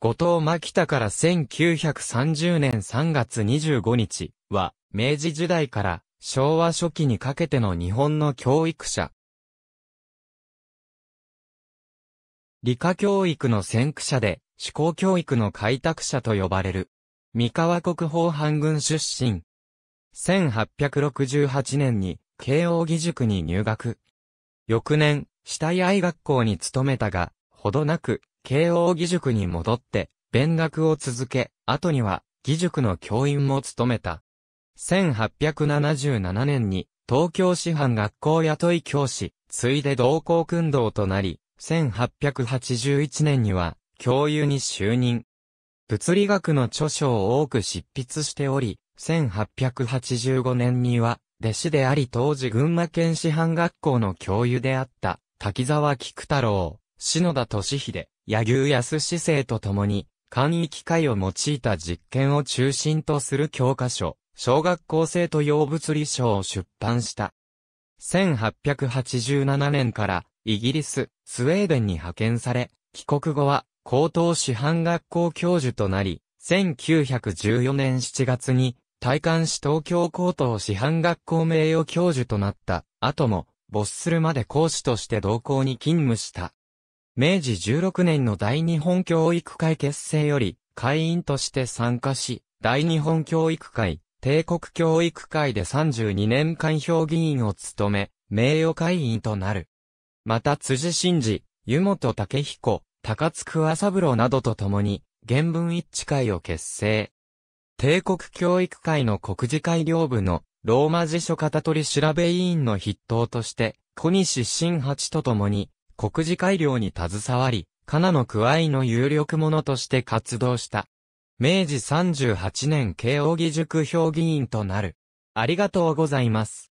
後藤牧田から1930年3月25日は、明治時代から昭和初期にかけての日本の教育者。理科教育の先駆者で、思考教育の開拓者と呼ばれる。三河国宝藩軍出身。1868年に、慶応義塾に入学。翌年、下愛学校に勤めたが、ほどなく、慶応義塾に戻って、勉学を続け、後には、義塾の教員も務めた。1877年に、東京師範学校雇い教師、ついで同校訓導となり、1881年には、教諭に就任。物理学の著書を多く執筆しており、1885年には、弟子であり当時群馬県師範学校の教諭であった、滝沢菊太郎、篠田敏秀、柳生安志生と共に、簡易機械を用いた実験を中心とする教科書、小学校生徒用物理書を出版した。1887年からイギリス、スウェーデンに派遣され、帰国後は高等師範学校教授となり、1914年7月に体感し東京高等師範学校名誉教授となった後も、没するまで講師として同校に勤務した。明治16年の大日本教育会結成より、会員として参加し、大日本教育会、帝国教育会で32年間評議員を務め、名誉会員となる。また辻真嗣、湯本武彦、高津桑三郎などと共に、原文一致会を結成。帝国教育会の国事会領部のローマ辞書型取り調べ委員の筆頭として、小西新八と共に、国事改良に携わり、カナの加えの有力者として活動した。明治38年慶応義塾評議員となる。ありがとうございます。